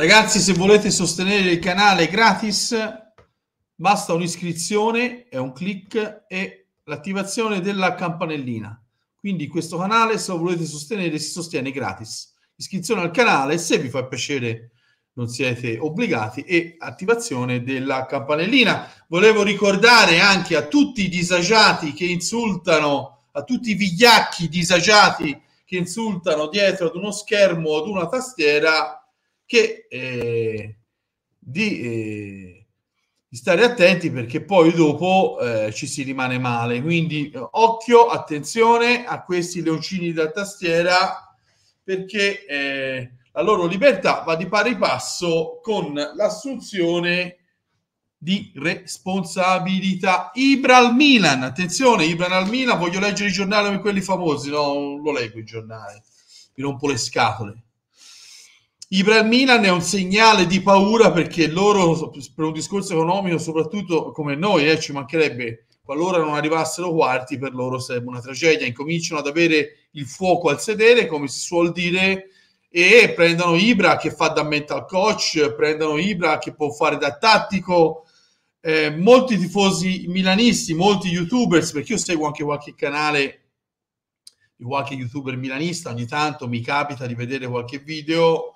Ragazzi, se volete sostenere il canale gratis, basta un'iscrizione e un clic e l'attivazione della campanellina. Quindi questo canale, se lo volete sostenere, si sostiene gratis. Iscrizione al canale, se vi fa piacere non siete obbligati, e attivazione della campanellina. Volevo ricordare anche a tutti i disagiati che insultano, a tutti i vigliacchi disagiati che insultano dietro ad uno schermo o ad una tastiera, che eh, di, eh, stare attenti perché poi dopo eh, ci si rimane male. Quindi eh, occhio, attenzione a questi leoncini da tastiera perché eh, la loro libertà va di pari passo con l'assunzione di responsabilità. Ibra al Milan, attenzione, Ibra al Milan, voglio leggere i giornali come quelli famosi, no, non lo leggo i giornali, mi rompo le scatole. Ibra brand Milan è un segnale di paura perché loro, per un discorso economico, soprattutto come noi, eh, ci mancherebbe qualora non arrivassero quarti, per loro sarebbe una tragedia. Incominciano ad avere il fuoco al sedere, come si suol dire, e prendono Ibra che fa da mental coach, prendono Ibra che può fare da tattico. Eh, molti tifosi milanisti, molti youtubers, perché io seguo anche qualche canale di qualche youtuber milanista, ogni tanto mi capita di vedere qualche video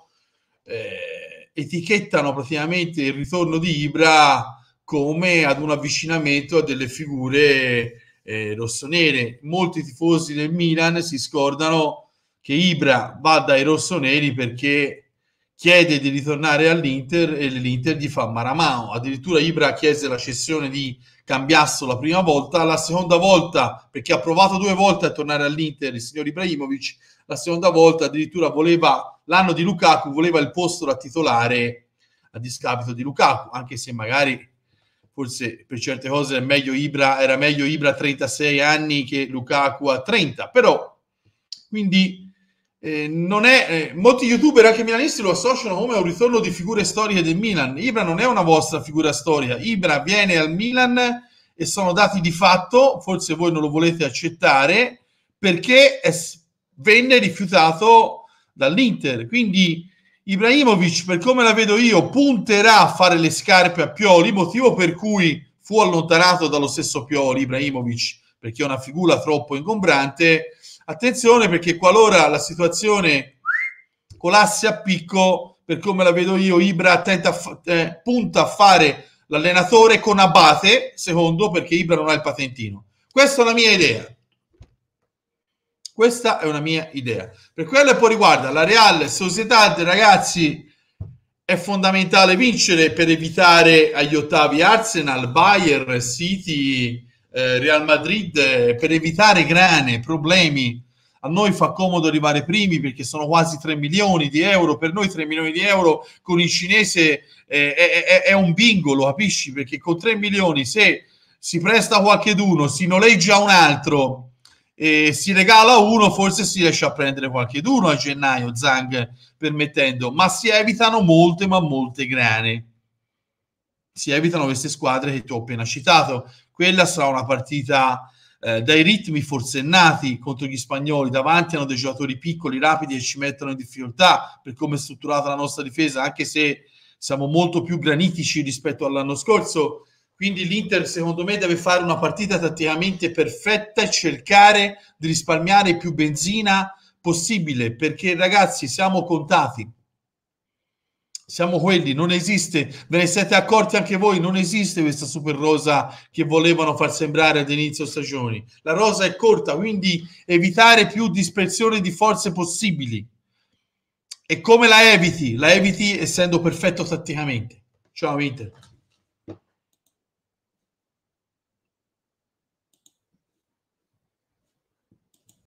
eh, etichettano praticamente il ritorno di Ibra come ad un avvicinamento a delle figure eh, rossonere. Molti tifosi del Milan si scordano che Ibra va dai rossoneri perché chiede di ritornare all'Inter e l'Inter gli fa Maramao. Addirittura Ibra chiese la cessione di Cambiasso la prima volta, la seconda volta, perché ha provato due volte a tornare all'Inter il signor Ibrahimovic, la seconda volta addirittura voleva l'anno di Lukaku, voleva il posto da titolare a discapito di Lukaku, anche se magari forse per certe cose meglio Ibra, era meglio Ibra a 36 anni che Lukaku a 30, però quindi eh, non è, eh, molti youtuber anche milanisti lo associano come un ritorno di figure storiche del Milan. Ibra non è una vostra figura storica. Ibra viene al Milan e sono dati di fatto, forse voi non lo volete accettare, perché è, venne rifiutato dall'Inter. Quindi Ibrahimovic, per come la vedo io, punterà a fare le scarpe a Pioli, motivo per cui fu allontanato dallo stesso Pioli Ibrahimovic, perché è una figura troppo ingombrante Attenzione perché qualora la situazione colasse a picco, per come la vedo io, Ibra tenta, eh, punta a fare l'allenatore con Abate, secondo, perché Ibra non ha il patentino. Questa è una mia idea. Questa è una mia idea. Per quello che poi riguarda la Real Sociedad, ragazzi, è fondamentale vincere per evitare agli ottavi Arsenal, Bayern, City, eh, Real Madrid eh, per evitare grane, problemi. A noi fa comodo arrivare primi perché sono quasi 3 milioni di euro, per noi 3 milioni di euro con il cinese eh, è, è, è un bingo, lo capisci? Perché con 3 milioni se si presta qualcheduno, si noleggia un altro e si regala uno, forse si riesce a prendere qualcheduno a gennaio, Zang permettendo, ma si evitano molte, ma molte grane si evitano queste squadre che ti ho appena citato. Quella sarà una partita eh, dai ritmi forsennati contro gli spagnoli. Davanti hanno dei giocatori piccoli, rapidi che ci mettono in difficoltà per come è strutturata la nostra difesa, anche se siamo molto più granitici rispetto all'anno scorso. Quindi l'Inter, secondo me, deve fare una partita tatticamente perfetta e cercare di risparmiare più benzina possibile, perché ragazzi, siamo contati siamo quelli, non esiste, ve ne siete accorti anche voi, non esiste questa super rosa che volevano far sembrare ad inizio stagione. La rosa è corta, quindi evitare più dispersione di forze possibili. E come la eviti? La eviti essendo perfetto tatticamente. Ciao Inter.